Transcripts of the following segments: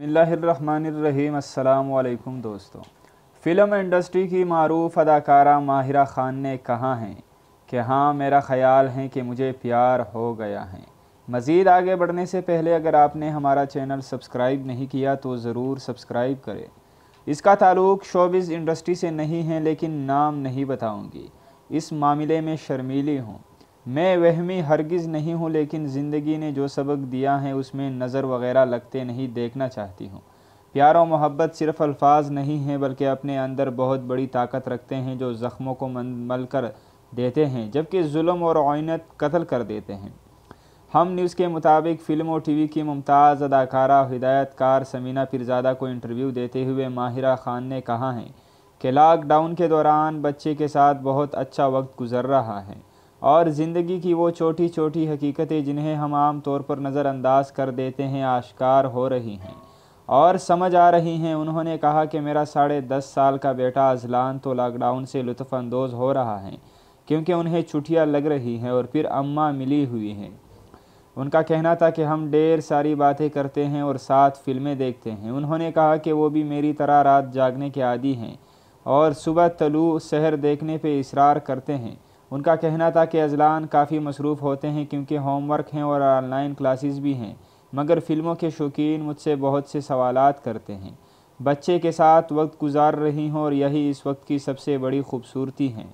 अस्सलाम वालेकुम दोस्तों फ़िल्म इंडस्ट्री की मरूफ अदाकारा माहिरा ख़ान ने कहा है कि हाँ मेरा ख़्याल है कि मुझे प्यार हो गया है मज़ीद आगे बढ़ने से पहले अगर आपने हमारा चैनल सब्सक्राइब नहीं किया तो ज़रूर सब्सक्राइब करें इसका ताल्लुक शोबिज़ इंडस्ट्री से नहीं है लेकिन नाम नहीं बताऊँगी इस मामले में शर्मीली हूँ मैं वहमी हरगिज़ नहीं हूँ लेकिन ज़िंदगी ने जो सबक दिया है उसमें नज़र वगैरह लगते नहीं देखना चाहती हूँ प्यार और मोहब्बत सिर्फ अल्फाज नहीं हैं बल्कि अपने अंदर बहुत बड़ी ताकत रखते हैं जो ज़ख्मों को मल कर देते हैं जबकि जुल्म और आइनत कत्ल कर देते हैं हम न्यूज़ के मुताबिक फ़िल्म और टीवी की मुमताज़ अदाकारा हिदायतकार समीना पिरजादा को इंटरव्यू देते हुए माहिरा खान ने कहा है कि लॉकडाउन के दौरान बच्चे के साथ बहुत अच्छा वक्त गुजर रहा है और ज़िंदगी की वो छोटी छोटी हकीकतें जिन्हें हम आम तौर पर नज़रअंदाज कर देते हैं आश्कार हो रही हैं और समझ आ रही हैं उन्होंने कहा कि मेरा साढ़े दस साल का बेटा अजलान तो लॉकडाउन से लुफानंदोज़ हो रहा है क्योंकि उन्हें छुट्टियाँ लग रही हैं और फिर अम्मा मिली हुई हैं उनका कहना था कि हम ढेर सारी बातें करते हैं और साथ फिल्में देखते हैं उन्होंने कहा कि वो भी मेरी तरह रात जागने के आदि हैं और सुबह तलु शहर देखने पर इसरार करते हैं उनका कहना था कि अजलान काफ़ी मसरूफ़ होते हैं क्योंकि होमवर्क हैं और ऑनलाइन क्लासेस भी हैं मगर फ़िल्मों के शौकीन मुझसे बहुत से सवाल करते हैं बच्चे के साथ वक्त गुजार रही हूँ और यही इस वक्त की सबसे बड़ी खूबसूरती है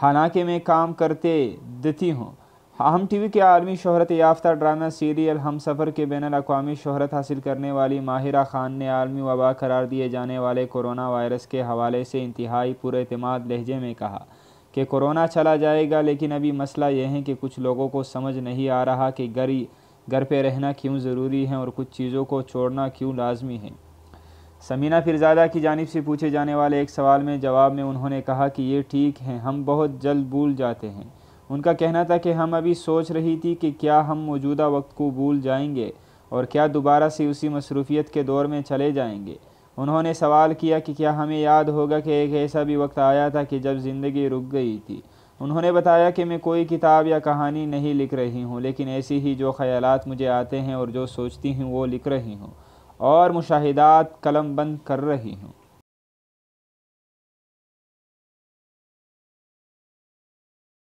हालांकि मैं काम करते देती हूँ हम टीवी के आलमी शहरत याफ्ता ड्रामा सीरियल हम सफ़र के बैन अवी शहरत हासिल करने वाली माहिरा खान ने आलमी वबा करार दिए जाने वाले कोरोना वायरस के हवाले से इंतहाई पुरमाद लहजे में कहा कि कोरोना चला जाएगा लेकिन अभी मसला यह है कि कुछ लोगों को समझ नहीं आ रहा कि गरी घर पे रहना क्यों ज़रूरी है और कुछ चीज़ों को छोड़ना क्यों लाजमी है समीना फिरजादा की जानब से पूछे जाने वाले एक सवाल में जवाब में उन्होंने कहा कि ये ठीक है हम बहुत जल्द भूल जाते हैं उनका कहना था कि हम अभी सोच रही थी कि क्या हम मौजूदा वक्त को भूल जाएंगे और क्या दोबारा से उसी मसरूफियत के दौर में चले जाएंगे उन्होंने सवाल किया कि क्या हमें याद होगा कि एक ऐसा भी वक्त आया था कि जब ज़िंदगी रुक गई थी उन्होंने बताया कि मैं कोई किताब या कहानी नहीं लिख रही हूँ लेकिन ऐसी ही जो ख्यालात मुझे आते हैं और जो सोचती हूँ वो लिख रही हूँ और मुशाहिदात कलम बंद कर रही हूँ